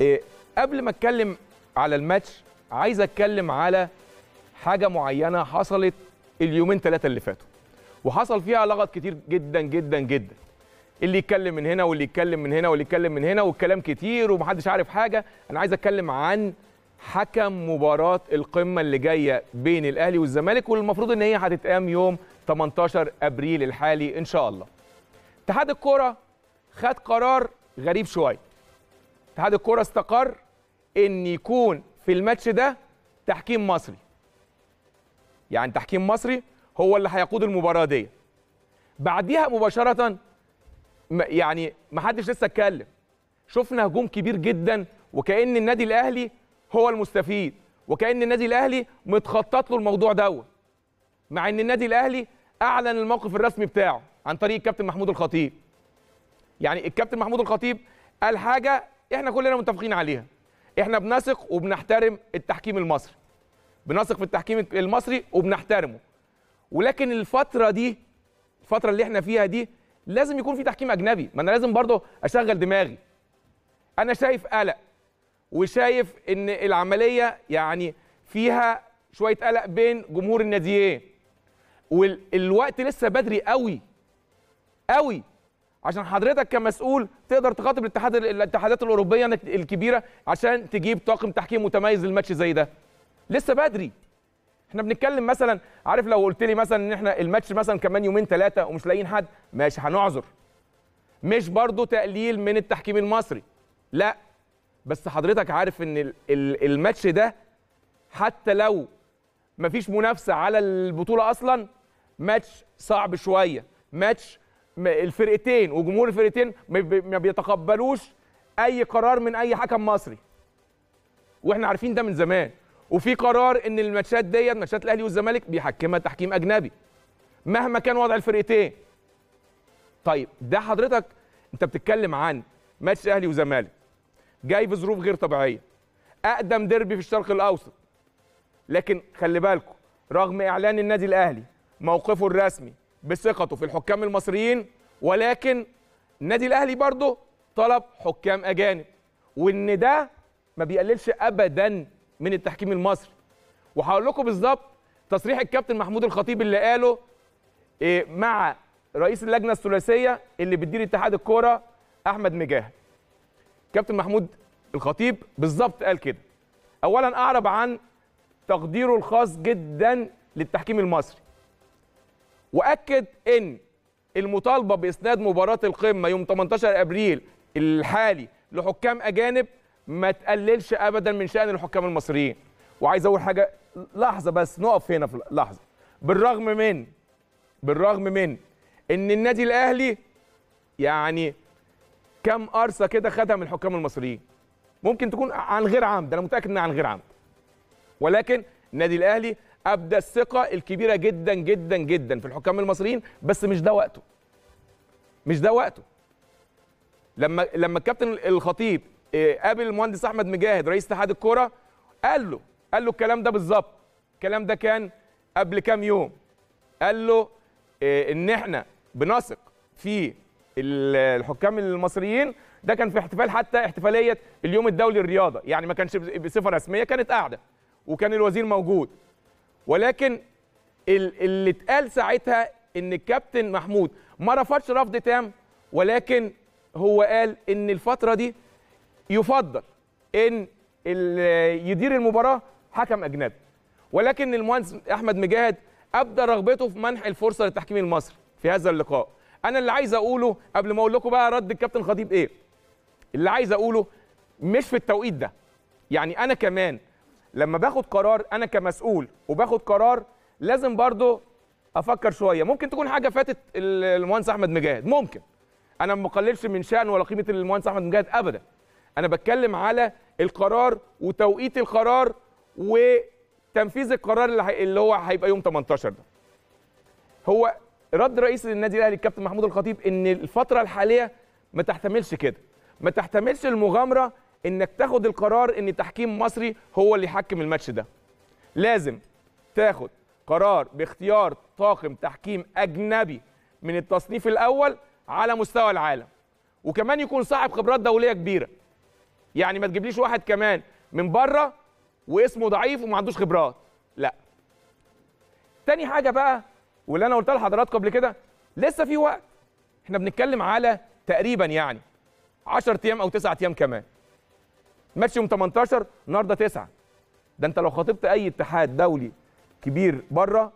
إيه قبل ما اتكلم على الماتش عايز اتكلم على حاجه معينه حصلت اليومين ثلاثه اللي فاتوا وحصل فيها لغط كتير جدا جدا جدا اللي يتكلم من هنا واللي يتكلم من هنا واللي يتكلم من هنا والكلام كتير ومحدش عارف حاجه انا عايز اتكلم عن حكم مباراه القمه اللي جايه بين الاهلي والزمالك والمفروض ان هي هتتقام يوم 18 ابريل الحالي ان شاء الله اتحاد الكوره خد قرار غريب شويه اتحاد الكوره استقر ان يكون في الماتش ده تحكيم مصري يعني تحكيم مصري هو اللي هيقود المباراه دي بعديها مباشره يعني ما حدش لسه اتكلم شفنا هجوم كبير جدا وكان النادي الاهلي هو المستفيد وكان النادي الاهلي متخطط له الموضوع دوت مع ان النادي الاهلي اعلن الموقف الرسمي بتاعه عن طريق الكابتن محمود الخطيب يعني الكابتن محمود الخطيب قال حاجه احنا كلنا متفقين عليها احنا بنثق وبنحترم التحكيم المصري بنثق في التحكيم المصري وبنحترمه ولكن الفتره دي الفتره اللي احنا فيها دي لازم يكون في تحكيم اجنبي ما انا لازم برضه اشغل دماغي انا شايف قلق وشايف ان العمليه يعني فيها شويه قلق بين جمهور الناديين والوقت لسه بدري قوي قوي عشان حضرتك كمسؤول تقدر تخاطب الاتحاد الاتحادات الاوروبيه الكبيره عشان تجيب طاقم تحكيم متميز للماتش زي ده لسه بدري احنا بنتكلم مثلا عارف لو قلت لي مثلا ان احنا الماتش مثلا كمان يومين ثلاثه ومش لاقيين حد ماشي هنعذر مش برضه تقليل من التحكيم المصري لا بس حضرتك عارف ان الماتش ده حتى لو مفيش منافسه على البطوله اصلا ماتش صعب شويه ماتش الفرقتين وجمهور الفرقتين ما بيتقبلوش اي قرار من اي حكم مصري واحنا عارفين ده من زمان وفي قرار ان الماتشات ديت ماتشات الاهلي والزمالك بيحكمها تحكيم اجنبي مهما كان وضع الفرقتين طيب ده حضرتك انت بتتكلم عن ماتش اهلي وزمالك جاي في ظروف غير طبيعيه اقدم ديربي في الشرق الاوسط لكن خلي بالكم رغم اعلان النادي الاهلي موقفه الرسمي بثقته في الحكام المصريين ولكن النادي الاهلي برضه طلب حكام اجانب وان ده ما بيقللش ابدا من التحكيم المصري وهقول لكم بالظبط تصريح الكابتن محمود الخطيب اللي قاله إيه مع رئيس اللجنه الثلاثيه اللي بتدير اتحاد الكوره احمد مجاهد كابتن محمود الخطيب بالظبط قال كده اولا اعرب عن تقديره الخاص جدا للتحكيم المصري واكد ان المطالبه باسناد مباراه القمه يوم 18 ابريل الحالي لحكام اجانب ما تقللش ابدا من شان الحكام المصريين وعايز اقول حاجه لحظه بس نقف هنا في لحظه بالرغم من بالرغم من ان النادي الاهلي يعني كم قرصه كده خدها من الحكام المصريين ممكن تكون عن غير عمد انا متاكد انها عن غير عمد ولكن النادي الاهلي ابدى الثقه الكبيره جدا جدا جدا في الحكام المصريين بس مش ده وقته مش ده وقته لما لما الكابتن الخطيب آه، قابل المهندس احمد مجاهد رئيس اتحاد الكوره قال له قال له الكلام ده بالظبط الكلام ده كان قبل كام يوم قال له آه، ان احنا بنثق في الحكام المصريين ده كان في احتفال حتى احتفاليه اليوم الدولي للرياضه يعني ما كانش بصفه رسميه كانت قاعده وكان الوزير موجود ولكن اللي اتقال ساعتها ان الكابتن محمود ما رفضش رفض تام ولكن هو قال ان الفتره دي يفضل ان يدير المباراه حكم اجنبي ولكن المهندس احمد مجاهد ابدى رغبته في منح الفرصه للتحكيم المصري في هذا اللقاء انا اللي عايز اقوله قبل ما اقول لكم بقى رد الكابتن خطيب ايه اللي عايز اقوله مش في التوقيت ده يعني انا كمان لما باخد قرار انا كمسؤول وباخد قرار لازم برضه افكر شويه ممكن تكون حاجه فاتت المهندس احمد مجاهد ممكن انا ما بقللش من شان ولا قيمه المهندس احمد مجاهد ابدا انا بتكلم على القرار وتوقيت القرار وتنفيذ القرار اللي, اللي هو هيبقى يوم 18 ده هو رد رئيس النادي الاهلي الكابتن محمود الخطيب ان الفتره الحاليه ما تحتملش كده ما تحتملش المغامره انك تاخد القرار ان تحكيم مصري هو اللي يحكم الماتش ده لازم تاخد قرار باختيار طاقم تحكيم اجنبي من التصنيف الاول على مستوى العالم وكمان يكون صاحب خبرات دوليه كبيره يعني ما تجيبليش واحد كمان من بره واسمه ضعيف وما عندوش خبرات لا تاني حاجه بقى واللي انا قلتها لحضراتكم قبل كده لسه في وقت احنا بنتكلم على تقريبا يعني 10 ايام او 9 ايام كمان ماتش يوم 18 النهارده 9 ده انت لو خاطبت اي اتحاد دولي كبير بره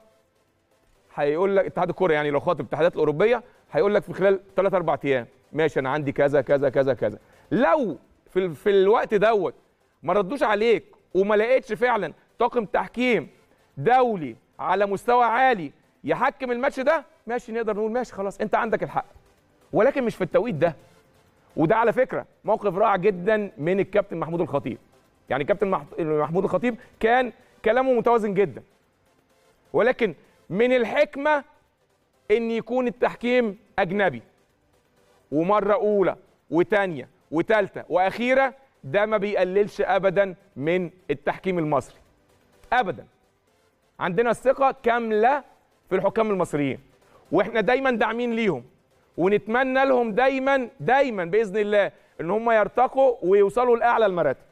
هيقول لك اتحاد الكره يعني لو خاطب الاتحادات الاوروبيه هيقول لك في خلال 3 4 ايام ماشي انا عندي كذا كذا كذا كذا لو في في الوقت دوت ما ردوش عليك وما لقيتش فعلا طاقم تحكيم دولي على مستوى عالي يحكم الماتش ده ماشي نقدر نقول ماشي خلاص انت عندك الحق ولكن مش في التوقيت ده وده على فكره موقف رائع جدا من الكابتن محمود الخطيب يعني الكابتن محمود الخطيب كان كلامه متوازن جدا ولكن من الحكمه ان يكون التحكيم اجنبي ومره اولى وثانيه وثالثه واخيره ده ما بيقللش ابدا من التحكيم المصري ابدا عندنا الثقه كامله في الحكام المصريين واحنا دايما داعمين ليهم ونتمنى لهم دايما دايما باذن الله ان هم يرتقوا ويوصلوا لاعلى المراتب